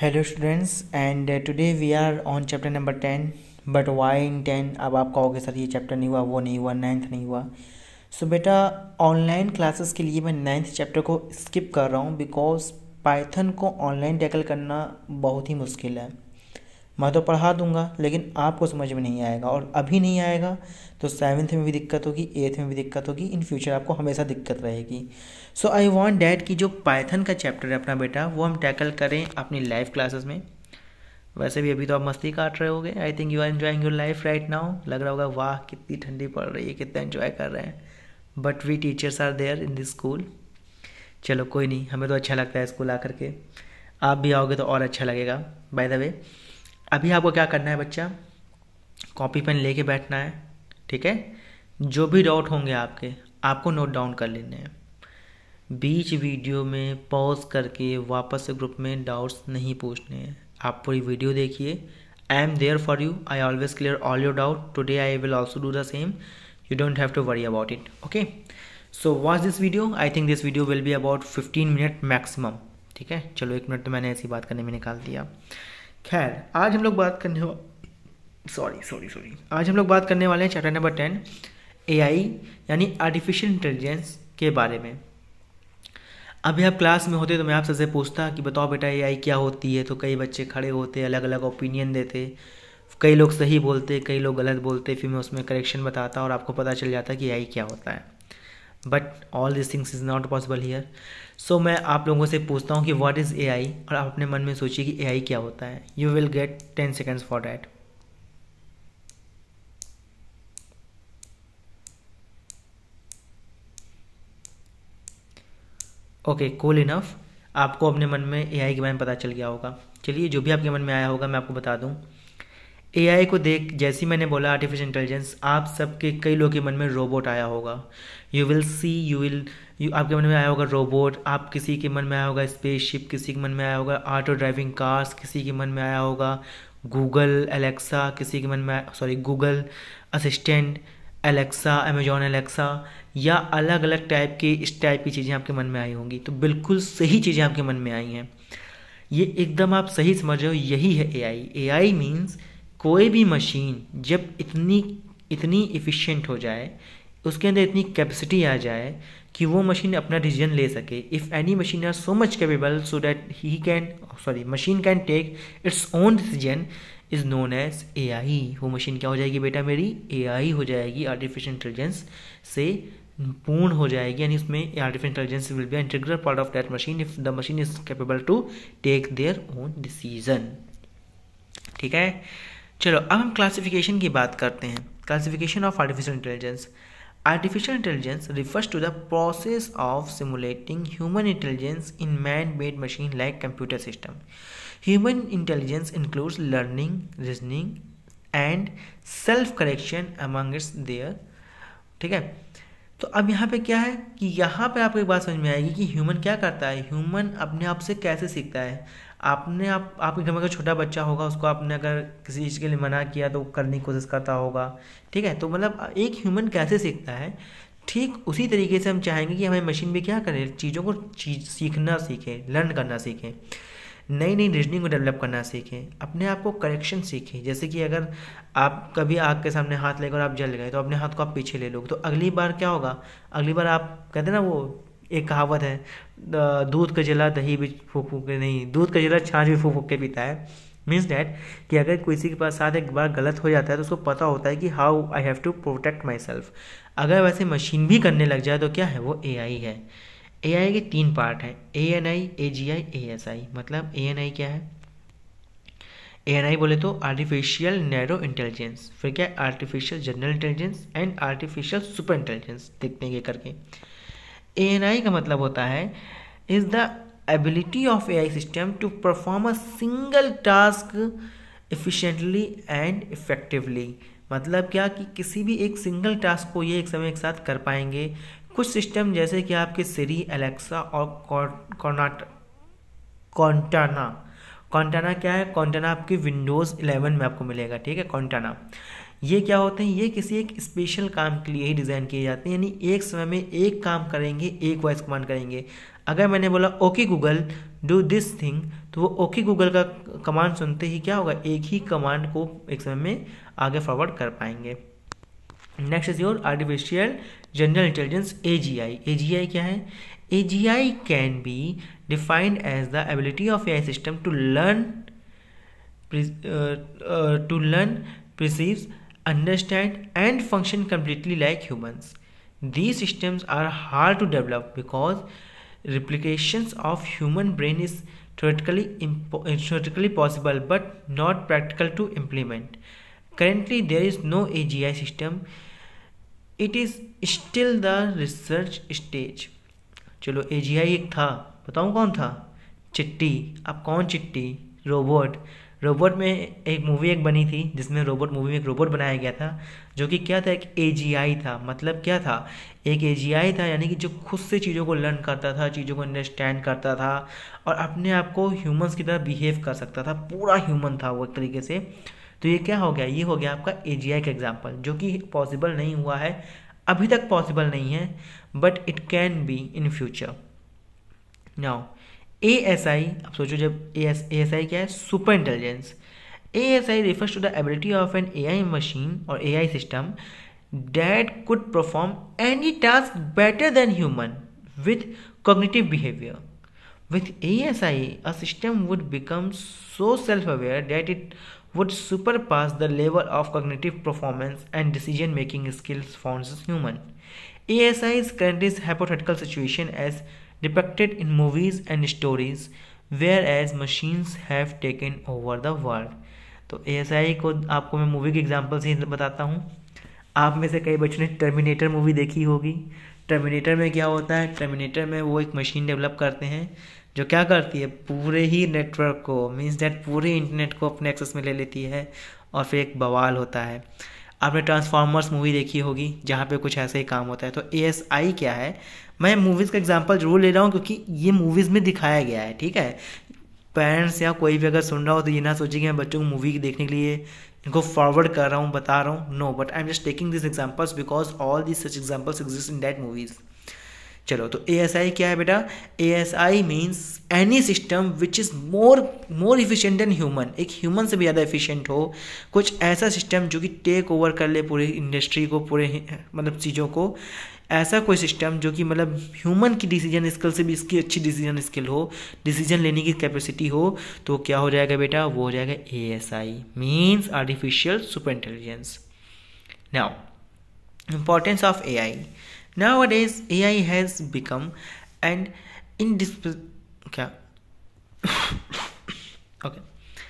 Hello students and today we are on chapter number ten but why in ten अब आप कहोगे sir ये chapter नहीं हुआ वो नहीं हुआ नाइन्थ नहीं हुआ सो so, बेटा ऑनलाइन क्लासेस के लिए मैं नाइन्थ चैप्टर को स्किप कर रहा हूँ बिकॉज पाइथन को ऑनलाइन टैकल करना बहुत ही मुश्किल है मैं तो पढ़ा दूंगा लेकिन आपको समझ में नहीं आएगा और अभी नहीं आएगा तो सेवन्थ में भी दिक्कत होगी एट्थ में भी दिक्कत होगी इन फ्यूचर आपको हमेशा दिक्कत रहेगी सो आई वॉन्ट डैट कि जो पाइथन का चैप्टर है अपना बेटा वो हम टैकल करें अपनी लाइव क्लासेस में वैसे भी अभी तो आप मस्ती काट रहे होगे I think you are enjoying your life right now लग रहा होगा वाह कितनी ठंडी पड़ रही है कितना इन्जॉय कर रहे हैं but we teachers are there in this school चलो कोई नहीं हमें तो अच्छा लगता है स्कूल आकर के आप भी आओगे तो और अच्छा लगेगा बाय द वे अभी आपको क्या करना है बच्चा कॉपी पेन लेके बैठना है ठीक है जो भी डाउट होंगे आपके आपको नोट डाउन कर लेने हैं बीच वीडियो में पॉज करके वापस से ग्रुप में डाउट्स नहीं पूछने हैं आप पूरी वीडियो देखिए I am there for you I always clear all your doubt today I will also do the same you don't have to worry about it okay so watch this video I think this video will be about fifteen minute maximum ठीक है चलो एक minute तो मैंने ऐसी बात करने में निकाल दिया खैर आज हम लोग बात करने सॉरी सॉरी सॉरी आज हम लोग बात करने वाले हैं चैप्टर नंबर टेन ए यानी आर्टिफिशियल इंटेलिजेंस के बारे में अभी आप क्लास में होते तो मैं आप सबसे पूछता कि बताओ बेटा ए क्या होती है तो कई बच्चे खड़े होते अलग अलग ओपिनियन देते कई लोग सही बोलते कई लोग गलत बोलते फिर मैं उसमें करेक्शन बताता और आपको पता चल जाता कि ए क्या होता है but all this things is not possible here so मैं आप लोगों से पूछता हूँ कि वॉट इज़ ए आई और आप अपने मन में सोचिए कि ए आई क्या होता है you will get ten seconds for that okay कोल इनफ आपको अपने मन में ए आई के बारे में पता चल गया होगा चलिए जो भी आपके मन में आया होगा मैं आपको बता दूँ एआई को देख जैसे मैंने बोला आर्टिफिशियल इंटेलिजेंस आप सबके कई लोगों के मन में रोबोट आया होगा you will see you will आपके मन में आया होगा रोबोट आप किसी के मन में आया होगा स्पेसशिप किसी के मन में आया होगा ऑटो ड्राइविंग कार्स किसी के मन में आया होगा गूगल एलेक्सा किसी के मन में sorry Google assistant Alexa Amazon Alexa या अलग अलग टाइप की इस टाइप की चीज़ें आपके मन में आई होंगी तो बिल्कुल सही चीज़ें आपके मन में आई हैं ये एकदम आप सही समझ रहे हो यही है ए आई ए आई मीन्स कोई भी मशीन जब इतनी इतनी इफ़िशेंट हो जाए उसके अंदर इतनी कैपेसिटी आ जाए कि वो मशीन अपना डिसीजन ले सके if any machine are so much capable so that he can sorry machine can take its own decision is known as A I वो मशीन क्या हो जाएगी बेटा मेरी ए आई हो जाएगी आर्टिफिशियल इंटेलिजेंस से पूर्ण हो जाएगी यानी उसमें artificial intelligence will be integral part of that machine if the machine is capable to take their own decision ठीक है चलो अब हम क्लासिफिकेशन की बात करते हैं classification of artificial intelligence artificial intelligence refers to the process of simulating human intelligence in man made machine like computer system human intelligence includes learning reasoning and self correction among its there ठीक है तो अब यहाँ पे क्या है कि यहाँ पे आपको एक बात समझ में आएगी कि ह्यूमन क्या करता है ह्यूमन अपने आप से कैसे सीखता है आपने आप आपके घर में अगर छोटा बच्चा होगा उसको आपने अगर किसी चीज़ के लिए मना किया तो करने की कोशिश करता होगा ठीक है तो मतलब एक ह्यूमन कैसे सीखता है ठीक उसी तरीके से हम चाहेंगे कि हमें मशीन भी क्या करें चीज़ों को चीज सीखना सीखे लर्न करना सीखें नई नई रीजनिंग को डेवलप करना सीखें अपने आप को करेक्शन सीखें जैसे कि अगर आप कभी आग के सामने हाथ लेकर आप जल गए तो अपने हाथ को आप पीछे ले लोगे तो अगली बार क्या होगा अगली बार आप कहते ना वो एक कहावत है दूध का जला दही भी फूक फूक नहीं दूध का जला छाछ भी फूक फूक के पीता है मीन्स डैट कि अगर किसी के पास साथ एक बार गलत हो जाता है तो उसको पता होता है कि how I have to protect my self अगर वैसे मशीन भी करने लग जाए तो क्या है वो ए आई है ए आई के तीन पार्ट हैं A N I A G I A S आई मतलब ए एन आई क्या है ए एन आई बोले तो आर्टिफिशियल नैरो इंटेलिजेंस फिर क्या artificial general intelligence and artificial super intelligence देखते हैं करके ए एन आई का मतलब होता है is the ability of A I system to perform a single task efficiently and effectively मतलब क्या कि किसी भी एक सिंगल टास्क को ये एक समय एक साथ कर पाएंगे कुछ सिस्टम जैसे कि आपके सिरी एलेक्सा और कॉर्नाट कॉन्टाना कॉन्टाना क्या है कॉन्टाना आपकी विंडोज़ 11 में आपको मिलेगा ठीक है कॉन्टाना ये क्या होते हैं ये किसी एक स्पेशल काम के लिए ही डिज़ाइन किए जाते हैं यानी एक समय में एक काम करेंगे एक वॉइस कमांड करेंगे अगर मैंने बोला okay Google do this thing तो वो ओके गूगल का कमांड सुनते ही क्या होगा एक ही कमांड को एक समय में आगे फॉरवर्ड कर पाएंगे next is your artificial general intelligence A G I A G I क्या है A G I can be defined as the ability of A I system to learn to learn perceives understand and function completely like humans. These systems are hard to develop because replications of human brain is theoretically, theoretically possible but not practical to implement. Currently there is no AGI system. It is still the research stage. चलो AGI एक था बताऊँ कौन था चिट्टी अब कौन चिट्टी रोबोट रोबोट में एक मूवी एक बनी थी जिसमें रोबोट मूवी में एक रोबोट बनाया गया था जो कि क्या था एक ए था मतलब क्या था एक ए था यानी कि जो खुद से चीज़ों को लर्न करता था चीज़ों को अंडरस्टैंड करता था और अपने आप को ह्यूमंस की तरह बिहेव कर सकता था पूरा ह्यूमन था वो एक तरीके से तो ये क्या हो गया ये हो गया आपका ए का एग्जाम्पल जो कि पॉसिबल नहीं हुआ है अभी तक पॉसिबल नहीं है but it can be in future now ASI. S I आप सोचो जब ए एस एस आई क्या है super intelligence A S I refers to the ability of an A I machine और A I system that could perform any task with cognitive behavior. With ASI, a system would become so self aware that it would surpass the level of cognitive performance and decision making skills found in human. ASI is currently hypothetical situation as depicted in movies and stories where as machines have taken over the world तो A S आई को आपको मैं movie के example से बताता हूँ आप में से कई बच्चों ने टर्मिनेटर मूवी देखी होगी टर्मिनेटर में क्या होता है टर्मिनेटर में वो एक मशीन डेवलप करते हैं जो क्या करती है पूरे ही नेटवर्क को मीन्स डैट पूरे इंटरनेट को अपने एक्सेस में ले लेती है और फिर एक बवाल होता है आपने ट्रांसफार्मर्स मूवी देखी होगी जहाँ पे कुछ ऐसे ही काम होता है तो ए एस आई क्या है मैं मूवीज़ का एग्जाम्पल जरूर ले रहा हूँ क्योंकि ये मूवीज़ में दिखाया गया है ठीक है पेरेंट्स या कोई भी अगर सुन रहा हो तो ये ना सोचे कि मैं बच्चों को मूवी देखने के लिए इनको फॉरवर्ड कर रहा हूँ बता रहा हूँ no but I am just taking this examples because all this such examples exist in that movies चलो तो ए एस आई क्या है बेटा A S I means any system which is more more efficient than human एक human से भी ज़्यादा efficient हो कुछ ऐसा सिस्टम जो कि टेक ओवर कर ले पूरी इंडस्ट्री को पूरे मतलब चीज़ों को ऐसा कोई सिस्टम जो कि मतलब ह्यूमन की डिसीजन स्किल से भी इसकी अच्छी डिसीजन स्किल हो डिसीजन लेने की कैपेसिटी हो तो क्या हो जाएगा बेटा वो हो जाएगा A S I means artificial super intelligence now importance of A importance of ai nowadays ai has become an indispensable क्या ओके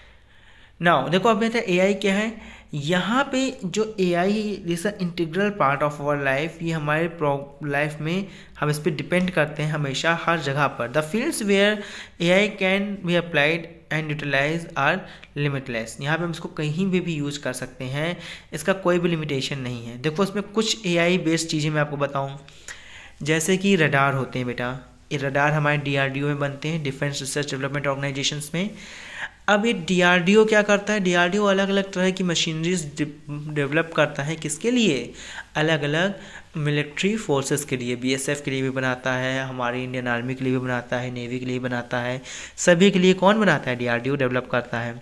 नाउ देखो अब बेहतर आई क्या है यहाँ पे जो A I is a integral part of our life ये हमारे लाइफ में हम इस पर डिपेंड करते हैं हमेशा हर जगह पर the fields where A I can be applied and utilise are limitless यहाँ पे हम इसको कहीं भी भी यूज़ कर सकते हैं इसका कोई भी लिमिटेशन नहीं है देखो इसमें कुछ ए आई बेस्ड चीज़ें मैं आपको बताऊँ जैसे कि रडार होते हैं बेटा ये रडार हमारे डी में बनते हैं डिफेंस रिसर्च डेवलपमेंट ऑर्गेनाइजेशन में अब ये डीआरडीओ क्या करता है डीआरडीओ अलग अलग तरह की मशीनरीज डेवलप करता है किसके लिए अलग अलग मिलिट्री फोर्सेस के लिए बीएसएफ के लिए भी बनाता है हमारी इंडियन आर्मी के लिए भी बनाता है नेवी के लिए बनाता है सभी के लिए कौन बनाता है डीआरडीओ डेवलप करता है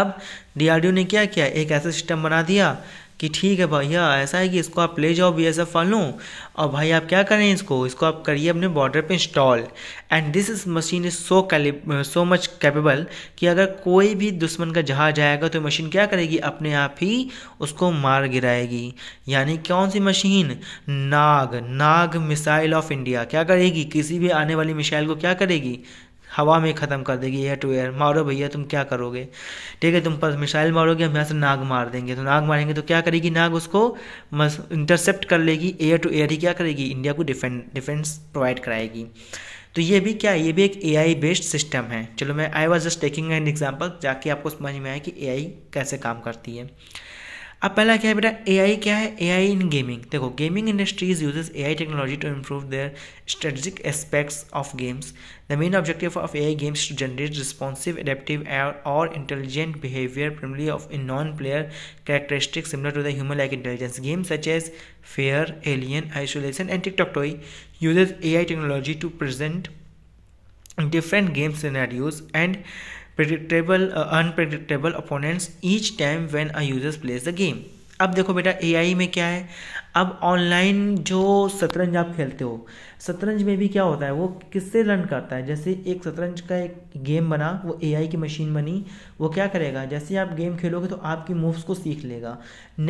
अब डीआरडीओ ने क्या किया एक ऐसा सिस्टम बना दिया कि ठीक है भैया ऐसा है कि इसको आप ले जाओ बी एस एफ वालों और भाई आप क्या करें इसको इसको आप करिए अपने बॉर्डर पे install and this is machine is so so much capable कि अगर कोई भी दुश्मन का जहाज आएगा तो मशीन क्या करेगी अपने आप ही उसको मार गिराएगी यानी कौन सी machine Nag Nag missile of India क्या करेगी किसी भी आने वाली मिसाइल को क्या करेगी हवा में ख़त्म कर देगी एयर टू एयर मारो भैया तुम क्या करोगे ठीक है तुम पर मिसाइल मारोगे हम यहाँ से नाग मार देंगे तो नाग मारेंगे तो क्या करेगी नाग उसको इंटरसेप्ट कर लेगी एयर टू एयर ही क्या करेगी इंडिया को डिफेंस डिफेंस प्रोवाइड कराएगी तो ये भी क्या है ये भी एक ए बेस्ड सिस्टम है चलो मैं I was just taking an example जाके आपको समझ में आए कि ए कैसे काम करती है अब पहला क्या है बेटा एआई क्या है एआई इन गेमिंग देखो gaming industries uses AI technology to improve their strategic aspects of games the main objective of AI games to generate responsive adaptive और intelligent behaviour primarily of in non-player characteristics similar to the human-like intelligence. Games such as Fear, Alien, Isolation, and TikTok Toy uses AI technology to present different game scenarios and predictable unpredictable opponents each time when I users plays the game अब देखो बेटा ए में क्या है अब online जो शतरंज आप खेलते हो शतरंज में भी क्या होता है वो किससे लर्न करता है जैसे एक शतरंज का एक गेम बना वो ए की मशीन बनी वो क्या करेगा जैसे आप गेम खेलोगे तो आपकी मूव्स को सीख लेगा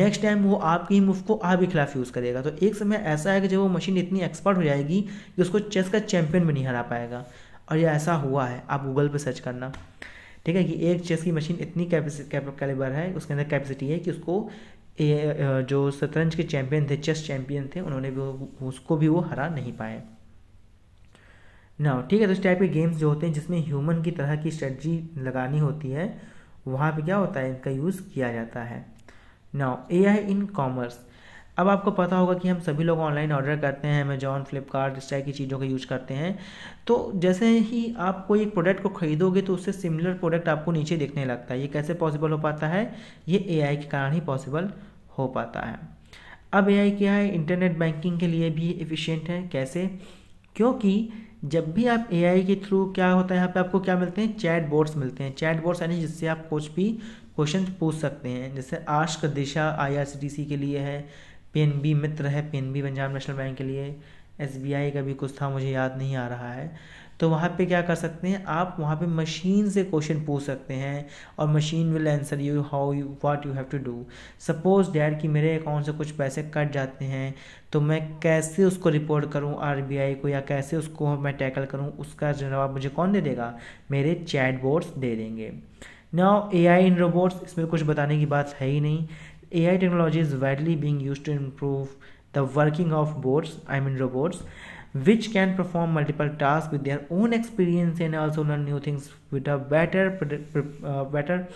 नेक्स्ट टाइम वो आपकी मूव को आपके खिलाफ यूज़ करेगा तो एक समय ऐसा है कि जब वो मशीन इतनी एक्सपर्ट हो जाएगी कि उसको चेस का चैम्पियन भी नहीं हरा पाएगा और ये ऐसा हुआ है आप गूगल पर सर्च करना ठीक है कि एक चेस की मशीन इतनी कैलिबर है उसके अंदर कैपेसिटी है कि उसको ए, जो शतरंज के चैंपियन थे चेस चैंपियन थे उन्होंने भी उसको भी वो हरा नहीं पाए ना ठीक है तो इस टाइप के गेम्स जो होते हैं जिसमें ह्यूमन की तरह की स्ट्रेटजी लगानी होती है वहाँ पे क्या होता है इनका यूज़ किया जाता है ना ए आई इन कॉमर्स अब आपको पता होगा कि हम सभी लोग ऑनलाइन ऑर्डर करते हैं अमेजॉन फ्लिपकार्ट इस टाइप की चीज़ों का यूज़ करते हैं तो जैसे ही आप कोई एक प्रोडक्ट को खरीदोगे तो उससे सिमिलर प्रोडक्ट आपको नीचे देखने लगता है ये कैसे पॉसिबल हो पाता है ये ए के कारण ही पॉसिबल हो पाता है अब ए क्या है इंटरनेट बैंकिंग के लिए भी एफिशिएंट है कैसे क्योंकि जब भी आप ए के थ्रू क्या होता है यहाँ पे आपको क्या मिलते हैं चैट बोर्ड्स मिलते हैं चैट बोर्ड्स यानी जिससे आप कुछ भी क्वेश्चन पूछ सकते हैं जैसे आश्क दिशा सी के लिए है पीएनबी मित्र है पीएनबी पंजाब नेशनल बैंक के लिए एस का भी कुछ था मुझे याद नहीं आ रहा है तो वहाँ पे क्या कर सकते हैं आप वहाँ पे मशीन से क्वेश्चन पूछ सकते हैं और machine will answer you how you what you have to do suppose that कि मेरे अकाउंट से कुछ पैसे कट जाते हैं तो मैं कैसे उसको रिपोर्ट करूँ आरबीआई को या कैसे उसको मैं टैकल करूँ उसका जवाब मुझे कौन दे देगा मेरे चैट बोर्ड्स दे देंगे ना ए आई इन रोबोट्स इसमें कुछ बताने की बात है ही नहीं AI technology is widely being used to improve the working of bots, I mean robots, which can perform multiple tasks with their own experience and also learn new things with a better, uh, better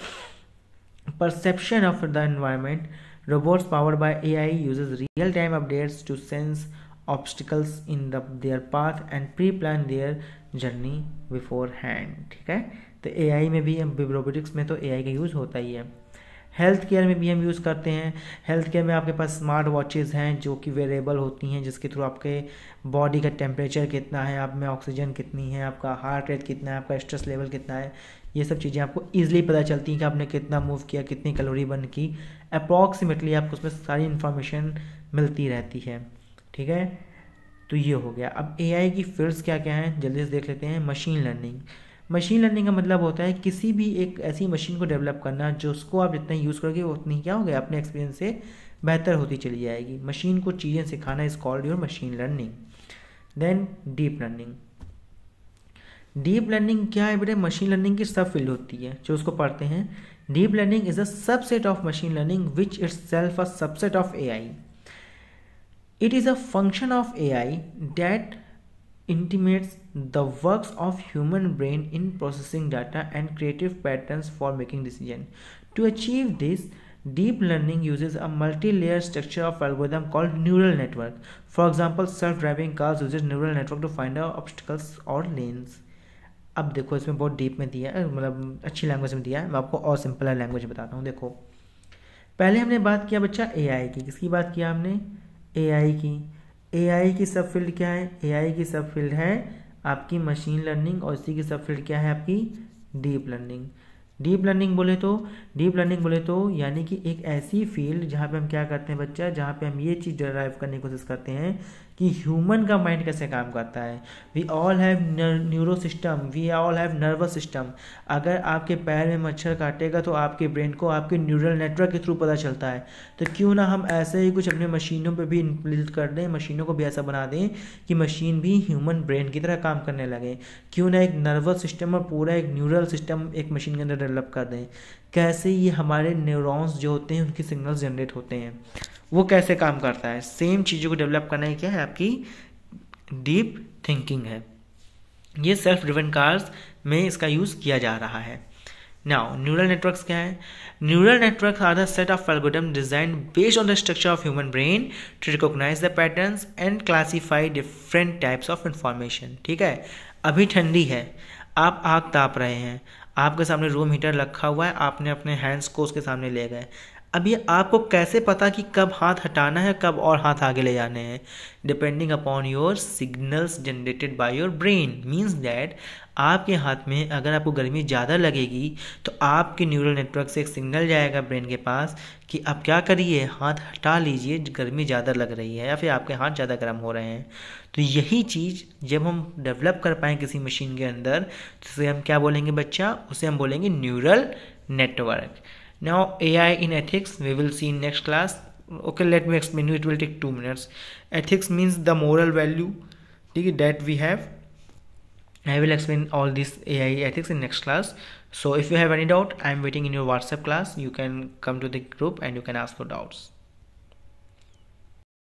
perception of the environment. Robots powered by AI uses real-time updates to sense obstacles in the, their path and pre-plan their journey beforehand. ठीक है तो में भी robotics में तो ए का use होता ही है हेल्थ केयर में भी हम यूज़ करते हैं हेल्थ केयर में आपके पास स्मार्ट वॉचेज़ हैं जो कि वेरेबल होती हैं जिसके थ्रू आपके बॉडी का टेम्परेचर कितना है आप में ऑक्सीजन कितनी है आपका हार्ट रेट कितना है आपका स्ट्रेस लेवल कितना है ये सब चीज़ें आपको ईजिली पता चलती हैं कि आपने कितना मूव किया कितनी कैलोरी बर्न की अप्रॉक्सीमेटली आपको उसमें सारी इन्फॉर्मेशन मिलती रहती है ठीक है तो ये हो गया अब आई की फील्ड्स क्या क्या हैं जल्दी से देख लेते हैं मशीन लर्निंग मशीन लर्निंग का मतलब होता है किसी भी एक ऐसी मशीन को डेवलप करना जो उसको आप जितना यूज़ करोगे उतनी क्या हो गया अपने एक्सपीरियंस से बेहतर होती चली जाएगी मशीन को चीज़ें सिखाना is called your machine learning then deep learning deep learning क्या है बेटे मशीन लर्निंग की सब फील्ड होती है जो उसको पढ़ते हैं deep learning is a subset of machine learning which its self a subset of A I it is a function of A I that intimates the works of human brain in processing data and creative patterns for making decision to achieve this deep learning uses a multi-layer structure of algorithm called neural network for example self-driving cars uses neural network to find out obstacles or lanes अब देखो इसमें बहुत deep में दिया है मतलब अच्छी language में दिया है मैं आपको और सिंपल लैंग्वेज बताता हूँ देखो पहले हमने बात किया बच्चा एआई की किसकी बात किया हमने एआई की एआई की सब फील्ड क्या है एआई की सब फील्ड है आपकी मशीन लर्निंग और इसी की सब फील्ड क्या है आपकी डीप लर्निंग डीप लर्निंग बोले तो डीप लर्निंग बोले तो यानी कि एक ऐसी फील्ड जहाँ पे हम क्या करते हैं बच्चा जहाँ पे हम ये चीज़ ड्राइव करने की कोशिश करते हैं कि ह्यूमन का माइंड कैसे काम करता है we all have neuro system we all have nervous system अगर आपके पैर में मच्छर काटेगा तो आपके ब्रेन को आपके न्यूरल नेटवर्क के थ्रू पता चलता है तो क्यों ना हम ऐसे ही कुछ अपने मशीनों पर भी इंप्लीट कर दें मशीनों को भी ऐसा बना दें कि मशीन भी ह्यूमन ब्रेन की तरह काम करने लगे क्यों ना एक नर्वस सिस्टम और पूरा एक न्यूरल सिस्टम एक मशीन के अंदर डेवलप कर दें कैसे ये हमारे न्यूरॉन्स जो होते हैं उनके सिग्नल्स जनरेट होते हैं वो कैसे काम करता है सेम चीज़ों को डेवलप करना ही क्या है आपकी डीप थिंकिंग है ये सेल्फ ड्रिवन कार्स में इसका यूज़ किया जा रहा है नाउ न्यूरल नेटवर्क्स क्या है neural network are the set of algorithm design based on the structure of human brain to recognise the patterns and classify different types of information ठीक है अभी ठंडी है आप आग ताप रहे हैं आपके सामने रूम हीटर रखा हुआ है आपने अपने हैंड्स को उसके सामने ले गए अब ये आपको कैसे पता कि कब हाथ हटाना है कब और हाथ आगे ले जाने हैं depending upon your signals generated by your brain means that आपके हाथ में अगर आपको गर्मी ज़्यादा लगेगी तो आपके न्यूरल नेटवर्क से एक सिग्नल जाएगा ब्रेन के पास कि आप क्या करिए हाथ हटा लीजिए गर्मी ज़्यादा लग रही है या फिर आपके हाथ ज़्यादा गर्म हो रहे हैं तो यही चीज़ जब हम डेवलप कर पाएँ किसी मशीन के अंदर तो उसे हम क्या बोलेंगे बच्चा उसे हम बोलेंगे neural network now ai in ethics we will see in next class okay let me explain you it will take two minutes ethics means the moral value okay, that we have i will explain all this ai ethics in next class so if you have any doubt i am waiting in your whatsapp class you can come to the group and you can ask for doubts